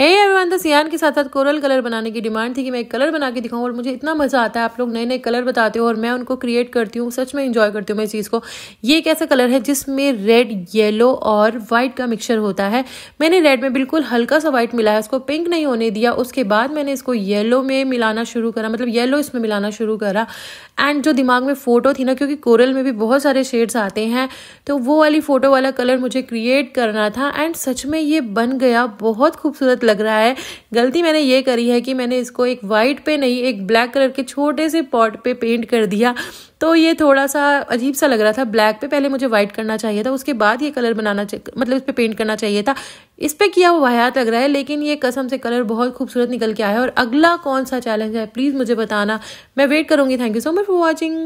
hey everyone तो सियान के साथ साथ कोरल कलर बनाने की डिमांड थी कि मैं एक कलर बना के दिखाऊँ और मुझे इतना मज़ा आता है आप लोग नए नए कलर बताते हो और मैं उनको क्रिएट करती हूँ सच में इंजॉय करती हूँ मैं इस चीज़ को ये एक ऐसा कलर है जिसमें रेड येलो और वाइट का मिक्सचर होता है मैंने रेड में बिल्कुल हल्का सा वाइट मिलाया उसको पिंक नहीं होने दिया उसके बाद मैंने इसको येलो में मिलाना शुरू करा मतलब येलो इसमें मिलाना शुरू करा एंड जो दिमाग में फ़ोटो थी ना क्योंकि कोरल में भी बहुत सारे शेड्स आते हैं तो वो वाली फ़ोटो वाला कलर मुझे क्रिएट करना था एंड सच में ये बन गया बहुत खूबसूरत लग रहा है गलती मैंने ये करी है कि मैंने इसको एक वाइट पे नहीं एक ब्लैक कलर के छोटे से पॉट पे पेंट कर दिया तो ये थोड़ा सा अजीब सा लग रहा था ब्लैक पे पहले मुझे वाइट करना चाहिए था उसके बाद ये कलर बनाना मतलब इस पर पे पेंट करना चाहिए था इस पर किया हुआ वाहियात लग रहा है लेकिन ये कसम से कलर बहुत खूबसूरत निकल के आया है और अगला कौन सा चैलेंज है प्लीज़ मुझे बताना मैं वेट करूँगी thank you so much for watching